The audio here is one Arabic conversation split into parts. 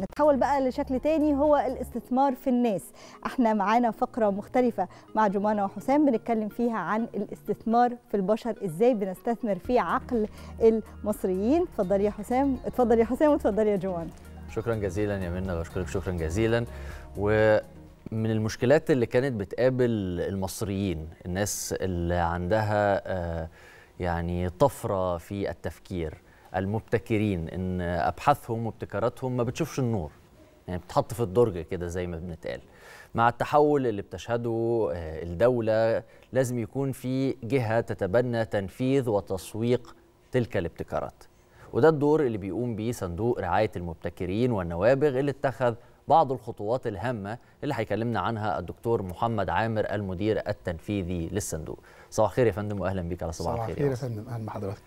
نتحول بقى لشكل تاني هو الاستثمار في الناس احنا معانا فقرة مختلفة مع جمانة وحسام بنتكلم فيها عن الاستثمار في البشر ازاي بنستثمر في عقل المصريين اتفضل يا حسام اتفضل يا حسام واتفضل يا جمانة شكرا جزيلا يا منى بشكرك شكرا جزيلا و من المشكلات اللي كانت بتقابل المصريين الناس اللي عندها آه، يعني طفره في التفكير المبتكرين ان ابحاثهم وابتكاراتهم ما بتشوفش النور يعني بتحط في الدرج كده زي ما بنتقال مع التحول اللي بتشهده آه، الدولة لازم يكون في جهة تتبنى تنفيذ وتسويق تلك الابتكارات وده الدور اللي بيقوم بيه صندوق رعاية المبتكرين والنوابغ اللي اتخذ بعض الخطوات الهامة اللي هيكلمنا عنها الدكتور محمد عامر المدير التنفيذي للصندوق صباح الخير يا فندم واهلا بيك على صباح الخير صباح الخير يا فندم اهلا بحضرتك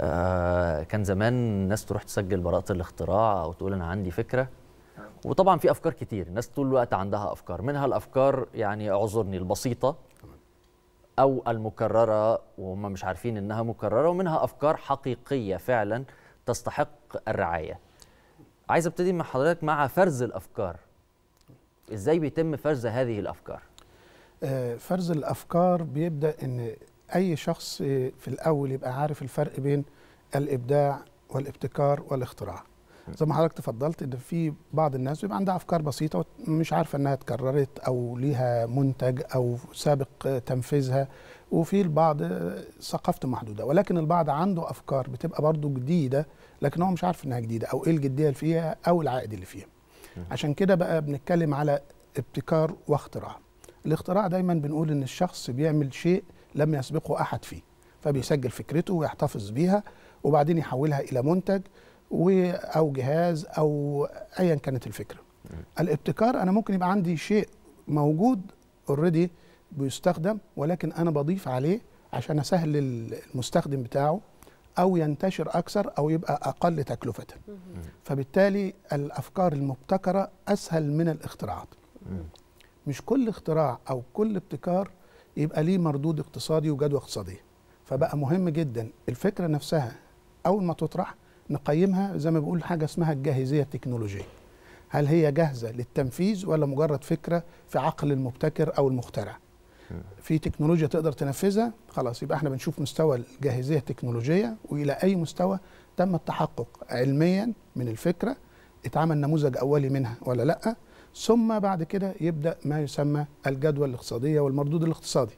آه، كان زمان الناس تروح تسجل براءه الاختراع او تقول انا عندي فكره وطبعا في افكار كتير الناس طول الوقت عندها افكار منها الافكار يعني اعذرني البسيطه او المكرره وهم مش عارفين انها مكرره ومنها افكار حقيقيه فعلا تستحق الرعايه عايز ابتدي مع حضرتك مع فرز الافكار ازاي بيتم فرز هذه الافكار آه، فرز الافكار بيبدا ان اي شخص في الاول يبقى عارف الفرق بين الابداع والابتكار والاختراع زي ما حضرتك تفضلت ان في بعض الناس بيبقى عندها افكار بسيطه مش عارفه انها اتكررت او ليها منتج او سابق تنفيذها وفي البعض ثقافته محدوده ولكن البعض عنده افكار بتبقى برضه جديده لكن هو مش عارف انها جديده او ايه الجديه اللي فيها او العائد اللي فيها عشان كده بقى بنتكلم على ابتكار واختراع الاختراع دايما بنقول ان الشخص بيعمل شيء لم يسبقه أحد فيه فبيسجل فكرته ويحتفظ بيها وبعدين يحولها إلى منتج و أو جهاز أو أيا كانت الفكرة الابتكار أنا ممكن يبقى عندي شيء موجود اوريدي بيستخدم ولكن أنا بضيف عليه عشان أسهل المستخدم بتاعه أو ينتشر أكثر أو يبقى أقل تكلفة فبالتالي الأفكار المبتكرة أسهل من الاختراعات مش كل اختراع أو كل ابتكار يبقى ليه مردود اقتصادي وجدوى اقتصاديه فبقى مهم جدا الفكره نفسها اول ما تطرح نقيمها زي ما بيقول حاجه اسمها الجاهزيه التكنولوجيه هل هي جاهزه للتنفيذ ولا مجرد فكره في عقل المبتكر او المخترع في تكنولوجيا تقدر تنفذها خلاص يبقى احنا بنشوف مستوى الجاهزيه التكنولوجيه والى اي مستوى تم التحقق علميا من الفكره اتعمل نموذج اولي منها ولا لا ثم بعد كده يبدا ما يسمى الجدوى الاقتصاديه والمردود الاقتصادي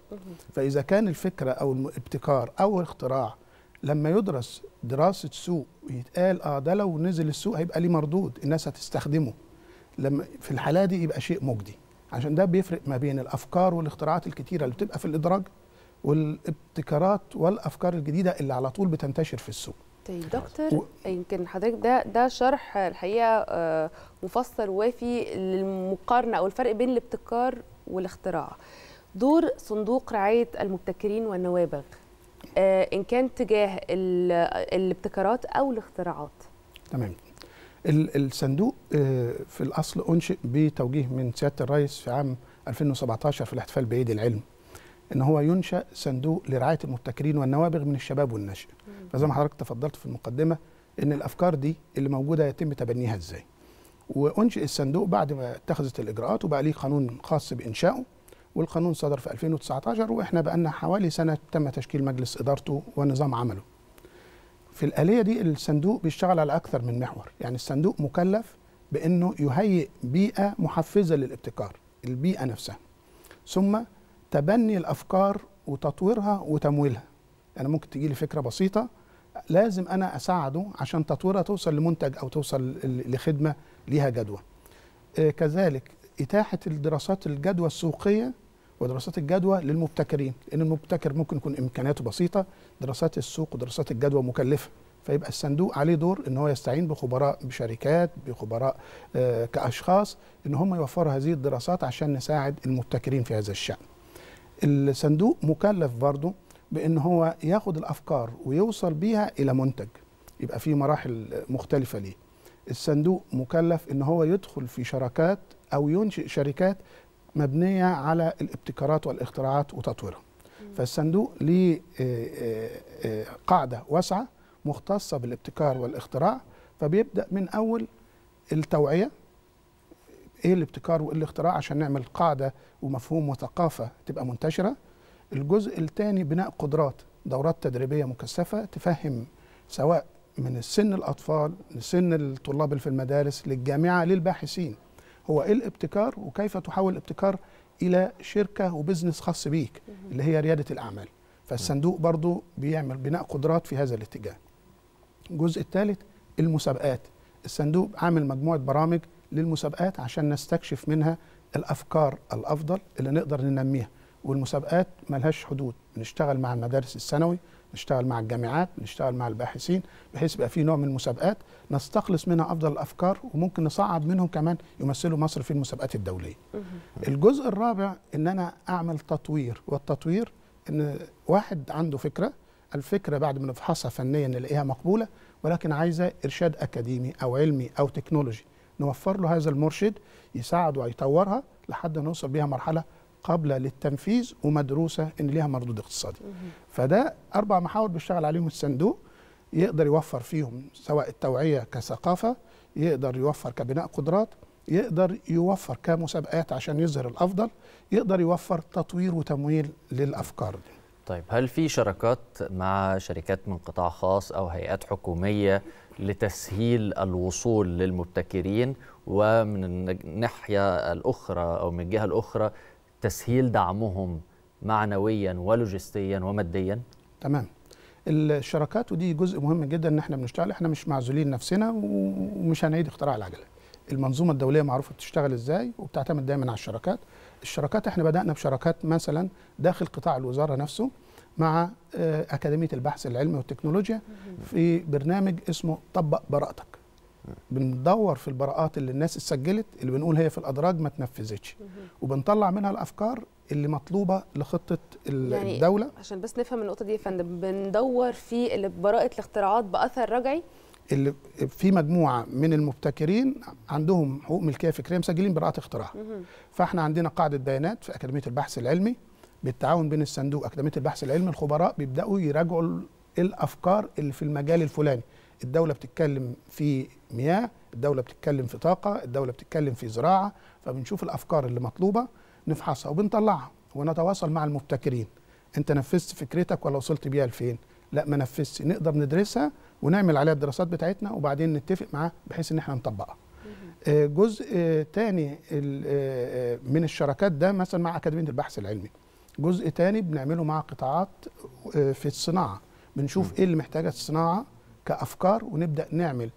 فاذا كان الفكره او الابتكار او الاختراع لما يدرس دراسه سوق يتقال اه ده لو نزل السوق هيبقى ليه مردود الناس هتستخدمه لما في الحاله دي يبقى شيء مجدي عشان ده بيفرق ما بين الافكار والاختراعات الكتيره اللي بتبقى في الادراج والابتكارات والافكار الجديده اللي على طول بتنتشر في السوق طيب دكتور يمكن حضرتك ده ده شرح الحقيقه آه، مفصل ووافي للمقارنه او الفرق بين الابتكار والاختراع دور صندوق رعايه المبتكرين والنوابغ آه، ان كان تجاه الابتكارات او الاختراعات تمام الصندوق آه، في الاصل انشئ بتوجيه من سياده الرئيس في عام 2017 في الاحتفال بعيد العلم ان هو ينشا صندوق لرعايه المبتكرين والنوابغ من الشباب والنشأ فزي ما حضرتك تفضلت في المقدمه ان الافكار دي اللي موجوده يتم تبنيها ازاي وانشئ الصندوق بعد ما اتخذت الاجراءات وبقى ليه قانون خاص بانشائه والقانون صدر في 2019 واحنا بقى لنا حوالي سنه تم تشكيل مجلس ادارته ونظام عمله في الآلية دي الصندوق بيشتغل على أكثر من محور يعني الصندوق مكلف بأنه يهيئ بيئة محفزة للابتكار البيئة نفسها ثم تبني الافكار وتطويرها وتمويلها انا يعني ممكن تجي لي فكره بسيطه لازم انا اساعده عشان تطويرها توصل لمنتج او توصل لخدمه ليها جدوى آه، كذلك اتاحه الدراسات الجدوى السوقيه ودراسات الجدوى للمبتكرين لان المبتكر ممكن يكون امكانياته بسيطه دراسات السوق ودراسات الجدوى مكلفه فيبقى الصندوق عليه دور ان هو يستعين بخبراء بشركات بخبراء آه، كاشخاص ان هم يوفروا هذه الدراسات عشان نساعد المبتكرين في هذا الشان الصندوق مكلف برضه بان هو ياخد الافكار ويوصل بيها الى منتج يبقى في مراحل مختلفه ليه الصندوق مكلف ان هو يدخل في شراكات او ينشئ شركات مبنيه على الابتكارات والاختراعات وتطويرها فالصندوق ليه آه، آه، آه، قاعده واسعه مختصه بالابتكار والاختراع فبيبدا من اول التوعيه ايه الابتكار وايه الاختراع عشان نعمل قاعده ومفهوم وثقافه تبقى منتشره الجزء الثاني بناء قدرات دورات تدريبيه مكثفه تفهم سواء من سن الاطفال لسن الطلاب في المدارس للجامعه للباحثين هو ايه الابتكار وكيف تحول الابتكار الى شركه وبزنس خاص بيك اللي هي رياده الاعمال فالصندوق برضو بيعمل بناء قدرات في هذا الاتجاه الجزء الثالث المسابقات الصندوق عامل مجموعه برامج للمسابقات عشان نستكشف منها الافكار الافضل اللي نقدر ننميها والمسابقات ملهاش حدود بنشتغل مع المدارس الثانوي نشتغل مع الجامعات نشتغل مع الباحثين بحيث يبقى في نوع من المسابقات نستخلص منها افضل الافكار وممكن نصعد منهم كمان يمثلوا مصر في المسابقات الدوليه الجزء الرابع ان انا اعمل تطوير والتطوير ان واحد عنده فكره الفكره بعد ما نفحصها فنيا نلاقيها مقبوله ولكن عايزه ارشاد اكاديمي او علمي او تكنولوجي نوفر له هذا المرشد يساعده ويطورها لحد ما نوصل بيها مرحله قابله للتنفيذ ومدروسه ان ليها مردود اقتصادي. فده اربع محاور بيشتغل عليهم الصندوق يقدر يوفر فيهم سواء التوعيه كثقافه يقدر يوفر كبناء قدرات يقدر يوفر كمسابقات عشان يظهر الافضل يقدر يوفر تطوير وتمويل للافكار دي. طيب هل في شراكات مع شركات من قطاع خاص او هيئات حكوميه لتسهيل الوصول للمبتكرين ومن الناحيه الاخرى او من الجهه الاخرى تسهيل دعمهم معنويا ولوجستيا وماديا؟ تمام الشراكات ودي جزء مهم جدا ان احنا بنشتغل احنا مش معزولين نفسنا ومش هنعيد اختراع العجله. المنظومه الدوليه معروفه بتشتغل ازاي وبتعتمد دايما على الشراكات الشراكات احنا بدأنا بشراكات مثلا داخل قطاع الوزارة نفسه مع آه، أكاديمية البحث العلمي والتكنولوجيا في برنامج اسمه طبق براءتك بندور في البراءات اللي الناس اتسجلت اللي بنقول هي في الأدراج ما تنفذتش وبنطلع منها الأفكار اللي مطلوبه لخطه يعني عشان بس نفهم النقطه دي يا فندم بندور في براءه الاختراعات باثر رجعي اللي في مجموعه من المبتكرين عندهم حقوق ملكيه فكريه مسجلين براءه اختراع فاحنا عندنا قاعده بيانات في اكاديميه البحث العلمي بالتعاون بين الصندوق اكاديميه البحث العلمي الخبراء بيبداوا يراجعوا الافكار اللي في المجال الفلاني الدوله بتتكلم في مياه الدوله بتتكلم في طاقه الدوله بتتكلم في زراعه فبنشوف الافكار اللي مطلوبه نفحصها وبنطلعها ونتواصل مع المبتكرين انت نفذت فكرتك ولا وصلت بيها لفين لا ما نفذتش نقدر ندرسها ونعمل عليها الدراسات بتاعتنا وبعدين نتفق معاه بحيث ان احنا نطبقها آه، جزء تاني آه، آه، من الشراكات ده مثلا مع اكاديميه البحث العلمي جزء تاني بنعمله مع قطاعات في الصناعه بنشوف ايه اللي محتاجه الصناعه كافكار ونبدا نعمل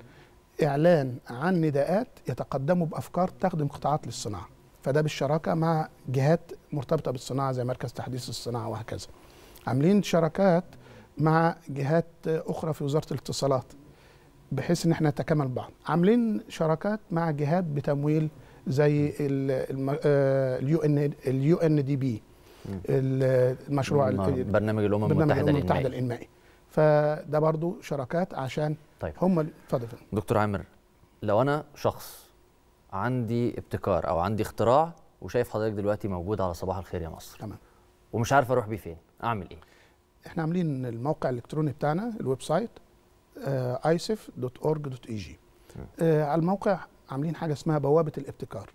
اعلان عن نداءات يتقدموا بافكار تخدم قطاعات للصناعه فده بالشراكه مع جهات مرتبطه بالصناعه زي مركز تحديث الصناعه وهكذا عاملين شراكات مع جهات اخرى في وزاره الاتصالات بحيث ان احنا نتكامل بعض عاملين شراكات مع جهات بتمويل زي اليو آه ان اليو ان دي بي المشروع برنامج الامم المتحده الانمائي, الإنمائي. فده برضو شراكات عشان طيب. هم اتفضل دكتور عامر لو انا شخص عندي ابتكار او عندي اختراع وشايف حضرتك دلوقتي موجود على صباح الخير يا مصر تمام ومش عارف اروح بيه فين اعمل ايه احنا عاملين الموقع الالكتروني بتاعنا الويب سايت آه، isif.org.eg جي آه، على الموقع عاملين حاجه اسمها بوابه الابتكار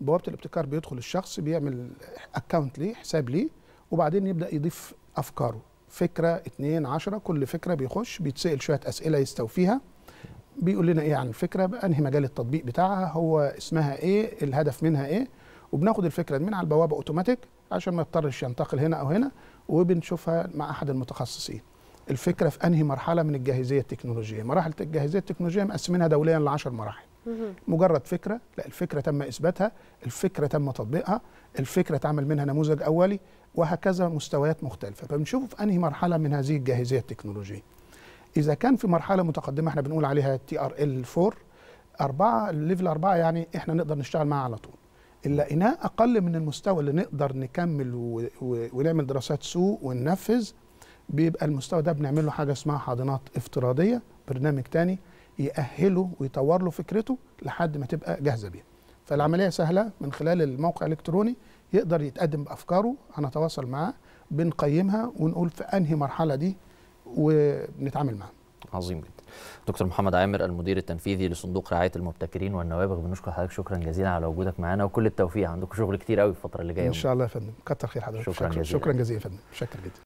بوابه الابتكار بيدخل الشخص بيعمل اكونت ليه حساب ليه وبعدين يبدا يضيف افكاره فكره اتنين عشرة كل فكره بيخش بيتسال شويه اسئله يستوفيها بيقول لنا ايه عن الفكره انهي مجال التطبيق بتاعها هو اسمها ايه الهدف منها ايه وبناخد الفكره من على البوابه اوتوماتيك عشان ما يضطرش ينتقل هنا او هنا وبنشوفها مع احد المتخصصين الفكره في انهي مرحله من الجاهزيه التكنولوجيه مراحل الجاهزيه التكنولوجيه مقسمينها دوليا ل 10 مراحل مجرد فكره لا الفكره تم اثباتها الفكره تم تطبيقها الفكره اتعمل منها نموذج اولي وهكذا مستويات مختلفه فبنشوف في انهي مرحله من هذه الجاهزيه التكنولوجيه اذا كان في مرحله متقدمه احنا بنقول عليها تي ار ال 4 أربعة الليفل أربعة يعني إحنا نقدر نشتغل معاه على طول اللي لقيناه أقل من المستوى اللي نقدر نكمل و... و... ونعمل دراسات سوق وننفذ بيبقى المستوى ده بنعمل له حاجة اسمها حاضنات افتراضية برنامج تاني يأهله ويطور له فكرته لحد ما تبقى جاهزة بيه فالعملية سهلة من خلال الموقع الإلكتروني يقدر يتقدم بأفكاره هنتواصل معاه بنقيمها ونقول في أنهي مرحلة دي ونتعامل معاه عظيم جدا دكتور محمد عامر المدير التنفيذي لصندوق رعايه المبتكرين والنوابغ بنشكر حضرتك شكرا جزيلا على وجودك معانا وكل التوفيق عندكم شغل كتير قوي الفتره اللي جايه ان شاء الله يا فندم كتر خير حضرتك شكرا, شكرا جزيلا شكرا جزيلا يا فندم شكرا جدا